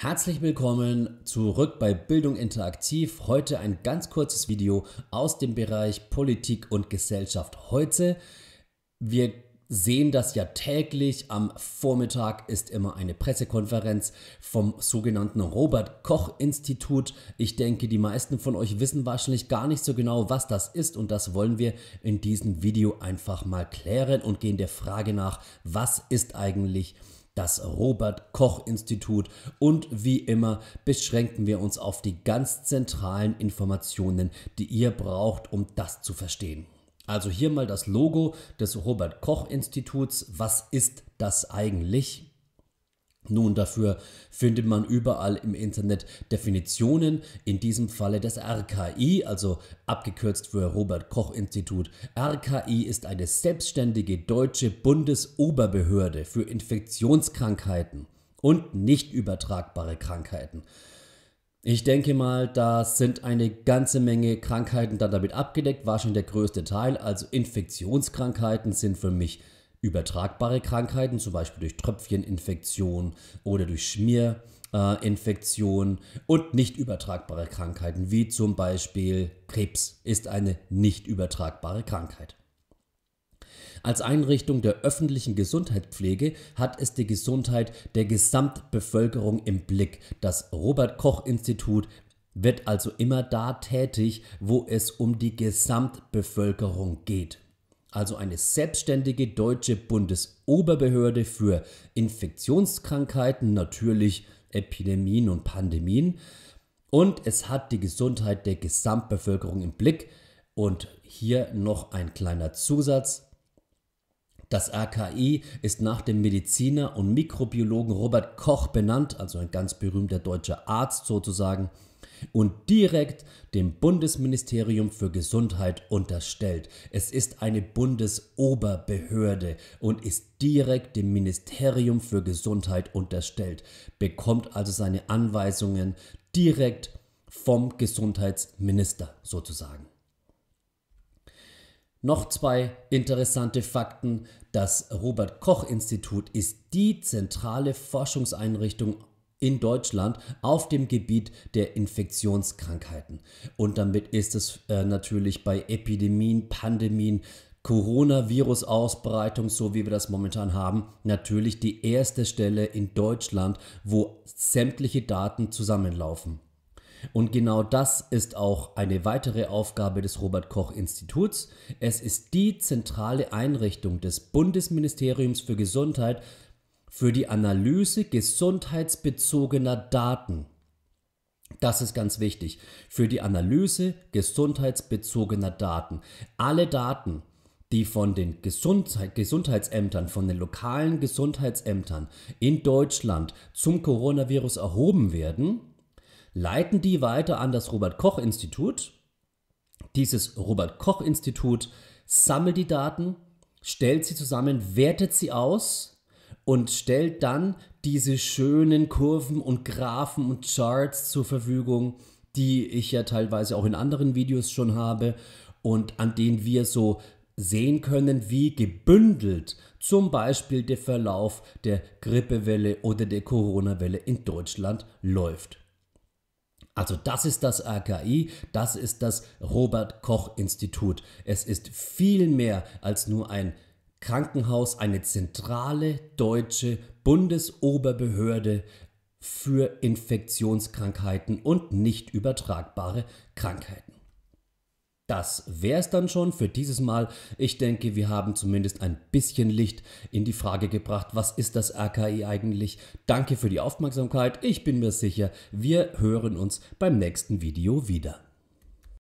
Herzlich willkommen zurück bei Bildung Interaktiv. Heute ein ganz kurzes Video aus dem Bereich Politik und Gesellschaft. Heute, wir sehen das ja täglich. Am Vormittag ist immer eine Pressekonferenz vom sogenannten Robert Koch Institut. Ich denke, die meisten von euch wissen wahrscheinlich gar nicht so genau, was das ist und das wollen wir in diesem Video einfach mal klären und gehen der Frage nach, was ist eigentlich das Robert Koch Institut und wie immer beschränken wir uns auf die ganz zentralen Informationen, die ihr braucht, um das zu verstehen. Also hier mal das Logo des Robert Koch Instituts. Was ist das eigentlich? Nun, dafür findet man überall im Internet Definitionen, in diesem Falle das RKI, also abgekürzt für Robert Koch Institut. RKI ist eine selbstständige deutsche Bundesoberbehörde für Infektionskrankheiten und nicht übertragbare Krankheiten. Ich denke mal, da sind eine ganze Menge Krankheiten dann damit abgedeckt, war schon der größte Teil. Also Infektionskrankheiten sind für mich Übertragbare Krankheiten, zum Beispiel durch Tröpfcheninfektion oder durch Schmierinfektion und nicht übertragbare Krankheiten, wie zum Beispiel Krebs, ist eine nicht übertragbare Krankheit. Als Einrichtung der öffentlichen Gesundheitspflege hat es die Gesundheit der Gesamtbevölkerung im Blick. Das Robert Koch Institut wird also immer da tätig, wo es um die Gesamtbevölkerung geht also eine selbstständige deutsche Bundesoberbehörde für Infektionskrankheiten, natürlich Epidemien und Pandemien. Und es hat die Gesundheit der Gesamtbevölkerung im Blick. Und hier noch ein kleiner Zusatz. Das RKI ist nach dem Mediziner und Mikrobiologen Robert Koch benannt, also ein ganz berühmter deutscher Arzt sozusagen und direkt dem Bundesministerium für Gesundheit unterstellt. Es ist eine Bundesoberbehörde und ist direkt dem Ministerium für Gesundheit unterstellt, bekommt also seine Anweisungen direkt vom Gesundheitsminister sozusagen. Noch zwei interessante Fakten. Das Robert Koch Institut ist die zentrale Forschungseinrichtung in Deutschland auf dem Gebiet der Infektionskrankheiten. Und damit ist es äh, natürlich bei Epidemien, Pandemien, Coronavirus-Ausbreitung, so wie wir das momentan haben, natürlich die erste Stelle in Deutschland, wo sämtliche Daten zusammenlaufen. Und genau das ist auch eine weitere Aufgabe des Robert Koch Instituts. Es ist die zentrale Einrichtung des Bundesministeriums für Gesundheit, für die Analyse gesundheitsbezogener Daten. Das ist ganz wichtig. Für die Analyse gesundheitsbezogener Daten. Alle Daten, die von den Gesundheit Gesundheitsämtern, von den lokalen Gesundheitsämtern in Deutschland zum Coronavirus erhoben werden, leiten die weiter an das Robert Koch Institut. Dieses Robert Koch Institut sammelt die Daten, stellt sie zusammen, wertet sie aus, und stellt dann diese schönen Kurven und Graphen und Charts zur Verfügung, die ich ja teilweise auch in anderen Videos schon habe und an denen wir so sehen können, wie gebündelt zum Beispiel der Verlauf der Grippewelle oder der Corona-Welle in Deutschland läuft. Also das ist das RKI, das ist das Robert Koch Institut. Es ist viel mehr als nur ein Krankenhaus eine zentrale deutsche Bundesoberbehörde für Infektionskrankheiten und nicht übertragbare Krankheiten. Das wäre es dann schon für dieses Mal. Ich denke, wir haben zumindest ein bisschen Licht in die Frage gebracht, was ist das RKI eigentlich? Danke für die Aufmerksamkeit. Ich bin mir sicher, wir hören uns beim nächsten Video wieder.